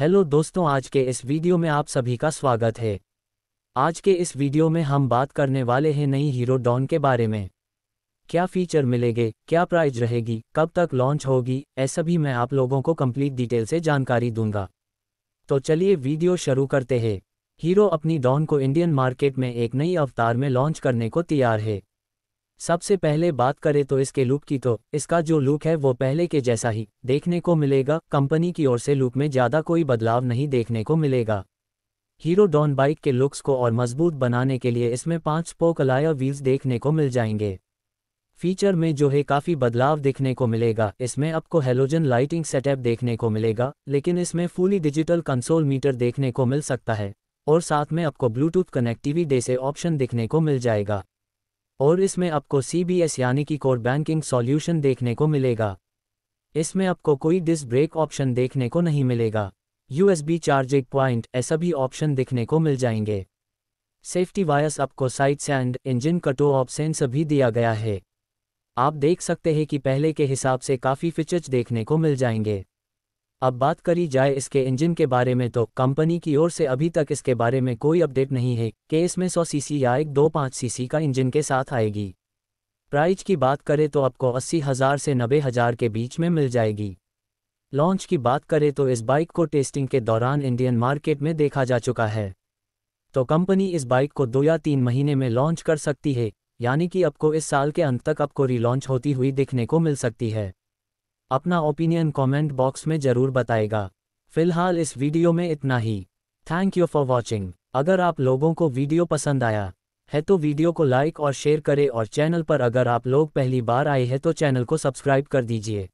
hello दोस्तों आज के इस वीडियो में आप सभी का स्वागत है आज के इस वीडियो में हम बात करने वाले हैं नई हीरो डॉन के बारे में क्या फीचर मिलेंगे क्या प्राइस रहेगी कब तक लॉन्च होगी ऐसा भी मैं आप लोगों को कंप्लीट डिटेल से जानकारी दूंगा तो चलिए वीडियो शुरू करते हैं हीरो अपनी डॉन को इंडियन मार्केट में एक नई अवतार में लॉन्च करने को तैयार है सबसे पहले बात करें तो इसके लुक की तो इसका जो लुक है वो पहले के जैसा ही देखने को मिलेगा कंपनी की ओर से लुक में ज़्यादा कोई बदलाव नहीं देखने को मिलेगा हीरो डॉन बाइक के लुक्स को और मजबूत बनाने के लिए इसमें पांच स्पोक अलाया व्हील्स देखने को मिल जाएंगे फीचर में जो है काफ़ी बदलाव देखने को मिलेगा इसमें आपको हेलोजन लाइटिंग सेटअप देखने को मिलेगा लेकिन इसमें फुली डिजिटल कंसोल मीटर देखने को मिल सकता है और साथ में आपको ब्लूटूथ कनेक्टिविटी से ऑप्शन देखने को मिल जाएगा और इसमें आपको सीबीएस यानी कि कोर बैंकिंग सॉल्यूशन देखने को मिलेगा इसमें आपको कोई डिस्क ब्रेक ऑप्शन देखने को नहीं मिलेगा यूएसबी चार्जिंग पॉइंट ऐसा भी ऑप्शन देखने को मिल जाएंगे सेफ्टी वायर्स आपको side stand engine cutoff option सभी दिया गया है आप देख सकते हैं कि पहले के हिसाब से काफ़ी फीचर्स देखने को मिल जाएंगे अब बात करी जाए इसके इंजन के बारे में तो कंपनी की ओर से अभी तक इसके बारे में कोई अपडेट नहीं है कि इसमें 100 सीसी या एक दो पाँच सीसी का इंजन के साथ आएगी प्राइज की बात करें तो आपको अस्सी हज़ार से नब्बे हज़ार के बीच में मिल जाएगी लॉन्च की बात करें तो इस बाइक को टेस्टिंग के दौरान इंडियन मार्केट में देखा जा चुका है तो कंपनी इस बाइक को दो या तीन महीने में लॉन्च कर सकती है यानी कि आपको इस साल के अंत तक आपको रिलॉन्च होती हुई देखने को मिल सकती है अपना ओपिनियन कमेंट बॉक्स में ज़रूर बताएगा फिलहाल इस वीडियो में इतना ही थैंक यू फॉर वॉचिंग अगर आप लोगों को वीडियो पसंद आया है तो वीडियो को लाइक और शेयर करें और चैनल पर अगर आप लोग पहली बार आए हैं तो चैनल को सब्सक्राइब कर दीजिए